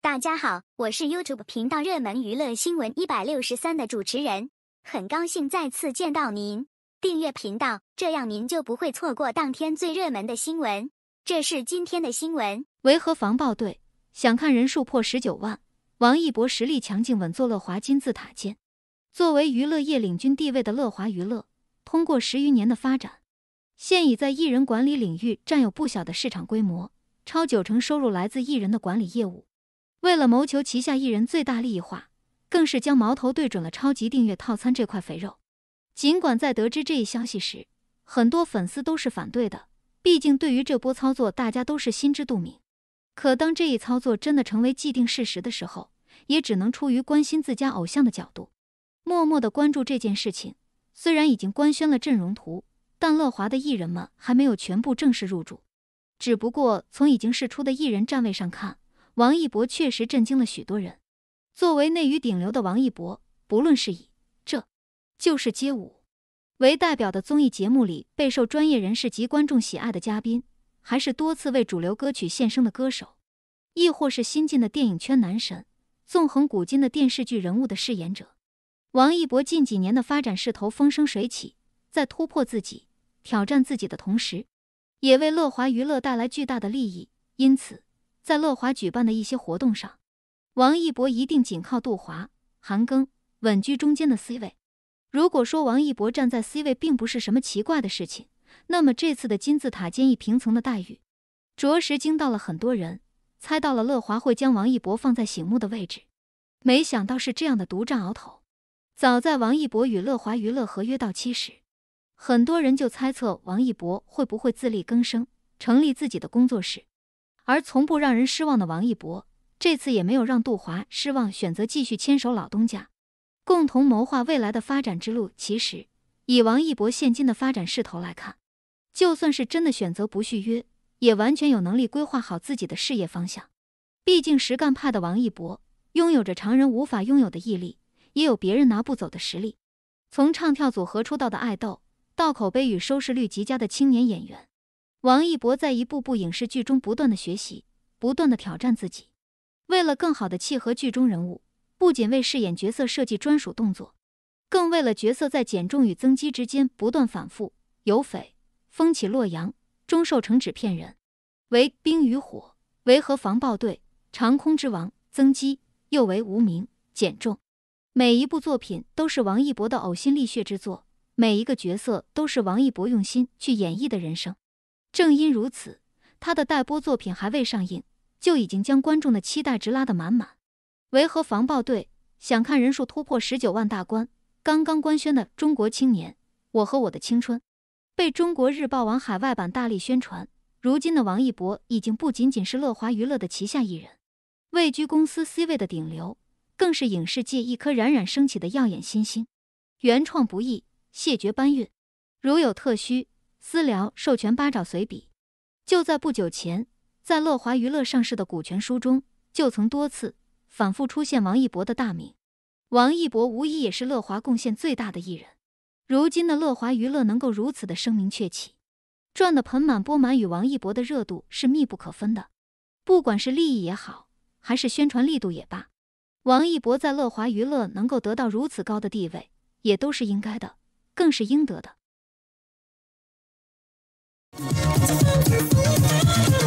大家好，我是 YouTube 频道热门娱乐新闻一百六十三的主持人，很高兴再次见到您。订阅频道，这样您就不会错过当天最热门的新闻。这是今天的新闻：维和防暴队想看人数破十九万，王一博实力强劲稳坐乐华金字塔尖。作为娱乐业领军地位的乐华娱乐，通过十余年的发展，现已在艺人管理领域占有不小的市场规模，超九成收入来自艺人的管理业务。为了谋求旗下艺人最大利益化，更是将矛头对准了超级订阅套餐这块肥肉。尽管在得知这一消息时，很多粉丝都是反对的，毕竟对于这波操作，大家都是心知肚明。可当这一操作真的成为既定事实的时候，也只能出于关心自家偶像的角度，默默的关注这件事情。虽然已经官宣了阵容图，但乐华的艺人们还没有全部正式入驻。只不过从已经试出的艺人站位上看，王一博确实震惊了许多人。作为内娱顶流的王一博，不论是以这，就是街舞为代表的综艺节目里备受专业人士及观众喜爱的嘉宾，还是多次为主流歌曲献声的歌手，亦或是新晋的电影圈男神、纵横古今的电视剧人物的饰演者，王一博近几年的发展势头风生水起，在突破自己、挑战自己的同时，也为乐华娱乐带来巨大的利益。因此。在乐华举办的一些活动上，王一博一定仅靠杜华、韩庚稳居中间的 C 位。如果说王一博站在 C 位并不是什么奇怪的事情，那么这次的金字塔尖一平层的待遇，着实惊到了很多人。猜到了乐华会将王一博放在醒目的位置，没想到是这样的独占鳌头。早在王一博与乐华娱乐合约到期时，很多人就猜测王一博会不会自力更生，成立自己的工作室。而从不让人失望的王一博，这次也没有让杜华失望，选择继续牵手老东家，共同谋划未来的发展之路。其实，以王一博现今的发展势头来看，就算是真的选择不续约，也完全有能力规划好自己的事业方向。毕竟，实干派的王一博拥有着常人无法拥有的毅力，也有别人拿不走的实力。从唱跳组合出道的爱豆，到口碑与收视率极佳的青年演员。王一博在一部部影视剧中不断的学习，不断的挑战自己。为了更好的契合剧中人物，不仅为饰演角色设计专属动作，更为了角色在减重与增肌之间不断反复。有匪，风起洛阳，终寿成纸片人；为冰与火，为和防暴队，长空之王，增肌又为无名减重。每一部作品都是王一博的呕心沥血之作，每一个角色都是王一博用心去演绎的人生。正因如此，他的待播作品还未上映，就已经将观众的期待值拉得满满。维和防暴队想看人数突破十九万大关。刚刚官宣的《中国青年》我和我的青春，被《中国日报往海外版》大力宣传。如今的王一博已经不仅仅是乐华娱乐的旗下艺人，位居公司 C 位的顶流，更是影视界一颗冉冉升起的耀眼新星。原创不易，谢绝搬运，如有特需。私聊授权八爪随笔。就在不久前，在乐华娱乐上市的股权书中，就曾多次反复出现王一博的大名。王一博无疑也是乐华贡献最大的艺人。如今的乐华娱乐能够如此的声名鹊起，赚得盆满钵满，与王一博的热度是密不可分的。不管是利益也好，还是宣传力度也罢，王一博在乐华娱乐能够得到如此高的地位，也都是应该的，更是应得的。 안녕하세요. 음.